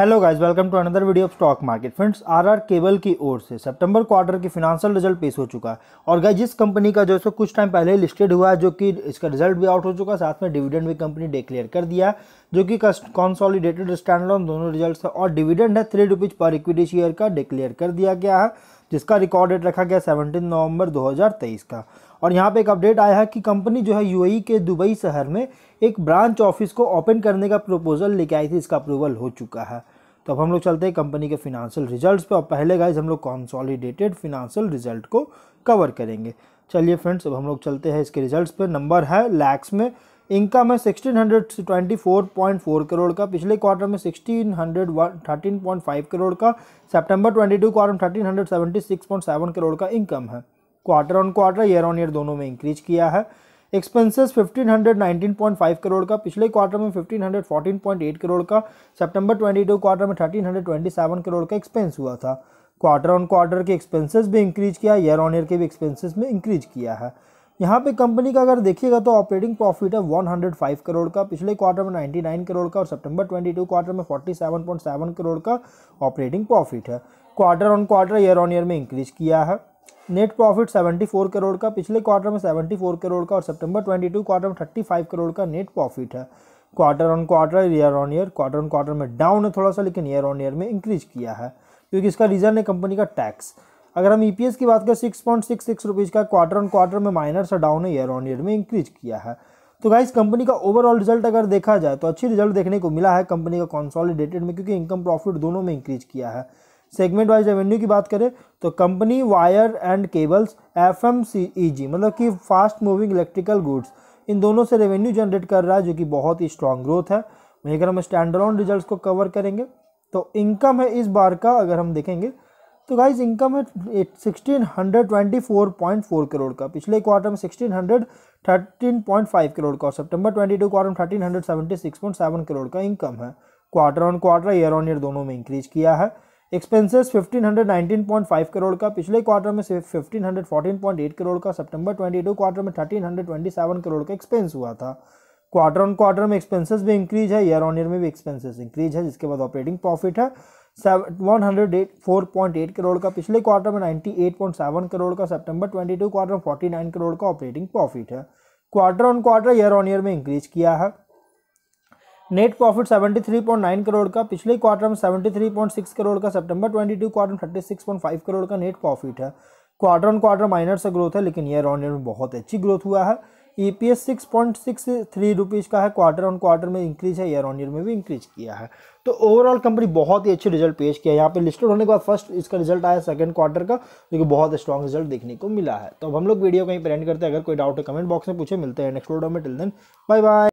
hello guys welcome to another video of stock market friends RR Kabel की ओर से सितंबर क्वार्टर की फिनांशियल रिजल्ट पेश हो चुका है और गाइस जिस कंपनी का जो है कुछ टाइम पहले लिस्टेड हुआ है जो कि इसका रिजल्ट भी आउट हो चुका है साथ में डिविडेंड भी कंपनी डिक्लेयर कर दिया जो कि कॉन्सॉलीडेटेड स्टैंडलॉन दोनों रिजल्ट है और डिविडेंड है three rupees per equity share का डिक्लेयर कर दिया गया है जिसका रिकॉर्ड डेट रखा गया 17 नवंबर 2023 का और यहाँ पे एक अपडेट आया है कि कंपनी जो है यूएई e के दुबई शहर में एक ब्रांच ऑफिस को ओपन करने का प्रपोजल लेके आई थी इसका अप्रूवल हो चुका है तो अब हम लोग चलते हैं कंपनी के फिनांशियल रिजल्ट पर और पहले गाइज हम लोग कॉन्सॉलिडेटेड फिनांशियल रिजल्ट को कवर करेंगे चलिए फ्रेंड्स अब हम लोग चलते हैं इसके रिजल्ट पे नंबर है लैक्स में इनकम है फोर करोड़ का पिछले क्वार्टर में फाइव करोड़ का सितंबर टू क्वार्टर में सेवन करोड़ का इनकम है quarter on quarter year on year दोनों में इंक्रीज किया है एक्सपेंसेस 1519.5 करोड़ का पिछले क्वार्टर में 1514.8 करोड़ का सितंबर 22 क्वार्टर में 1327 करोड़ का एक्सपेंस हुआ था क्वार्टर ऑन क्वार्टर के एक्सपेंसेस भी इंक्रीज किया ईयर ऑन ईयर के भी एक्सपेंसेस में इंक्रीज किया है यहाँ पे कंपनी का अगर देखिएगा तो ऑपरेटिंग प्रॉफिट है 105 करोड़ का पिछले क्वार्टर में 99 करोड़ का और सितंबर 22 क्वार्टर में 47.7 करोड़ का ऑपरेटिंग प्रॉफिट है quarter on quarter year on year में इंक्रीज किया है नेट प्रॉफिट 74 करोड़ का पिछले क्वार्टर में 74 करोड़ का और सितंबर 22 क्वार्टर में 35 करोड़ का नेट प्रॉफिट है quarter on quarter year on year quarter on quarter में डाउन है थोड़ा सा लेकिन ईयर ऑन ईयर में इंक्रीज किया है क्योंकि इसका रीज़न है कंपनी का टैक्स अगर हम ईपीएस e की बात करें six point six six rupees का क्वार्टर ऑन क्वार्टर में माइनर सा डाउन है ईयर ऑन ईयर में इंक्रीज किया है तो गाइस कंपनी का ओवरऑल रिजल्ट अगर देखा जाए तो अच्छी रिजल्ट देखने को मिला है कंपनी का कॉन्सॉलिडेटेड में क्योंकि इनकम प्रॉफिट दोनों में इंक्रीज किया है सेगमेंट वाइज रेवेन्यू की बात करें तो company wire and cables F मतलब कि फास्ट मूविंग इलेक्ट्रिकल गुड्स इन दोनों से रेवेन्यू जनरेट कर रहा है जो कि बहुत ही स्ट्रॉन्ग ग्रोथ है वहीं अगर हम स्टैंडर्ड रिजल्ट को कवर करेंगे तो इनकम है इस बार का अगर हम देखेंगे तो गाइज इनकम है sixteen hundred twenty four point four crore का पिछले क्वार्टर में sixteen hundred thirteen point five crore का और सितंबर ट्वेंटी टू क्वार्टर में thirteen hundred seventy six point seven crore का इनकम है quarter on quarter year on year दोनों में इंक्रीज किया है एक्सपेंसेस फाइव करोड़ का पिछले क्वार्टर में सिर्फ एट करोड़ का सितंबर टू क्वार्टर में thirteen hundred twenty seven crore का एक्सपेंस हुआ था क्वार्टर ऑन क्वार्टर में एक्सपेंसेस भी इंक्रीज है ईयर ऑन ईयर में भी एक्सपेंसेस इंक्रीज है जिसके बाद ऑपरेटिंग प्रॉफिट है one hundred eight four point eight crore का पिछले क्वार्टर में ninety eight point seven crore का सितंबर ट्वेंटी टू क्वार्टर में फोर्टी नाइन करोड़ का ऑपरेटिंग प्रॉफिट है quarter on quarter year on year में इंक्रीज किया है net profit seventy three point nine crore का पिछले क्वार्टर में seventy three point six crore का सितंबर ट्वेंटी टू क्वार्टर में thirty six point five crore का नेट प्रॉफिट है क्वार्टर ऑन क्वार्टर माइनर से ग्रोथ है लेकिन ईयर ऑन ईयर में बहुत अच्छी ग्रोथ हुआ है E P S six point six three rupees का है क्वार्टर ऑन क्वार्टर में इंक्रीज है ईयर ऑन ईयर में भी इंक्रीज किया है तो ओवरऑल कंपनी बहुत ही अच्छे रिजल्ट पेश किया है यहाँ पे लिस्टेड होने के बाद फर्स्ट इसका रिजल्ट आया सेकंड क्वार्टर का जो कि बहुत स्ट्रॉन्ग रिजल्ट देखने को मिला है तो अब हम लोग वीडियो कहीं पर एंड करते हैं अगर कोई डाउट है कमेंट बॉक्स में पूछे मिलते हैं नेक्स्ट वीडियो में टिल देन बाय बाय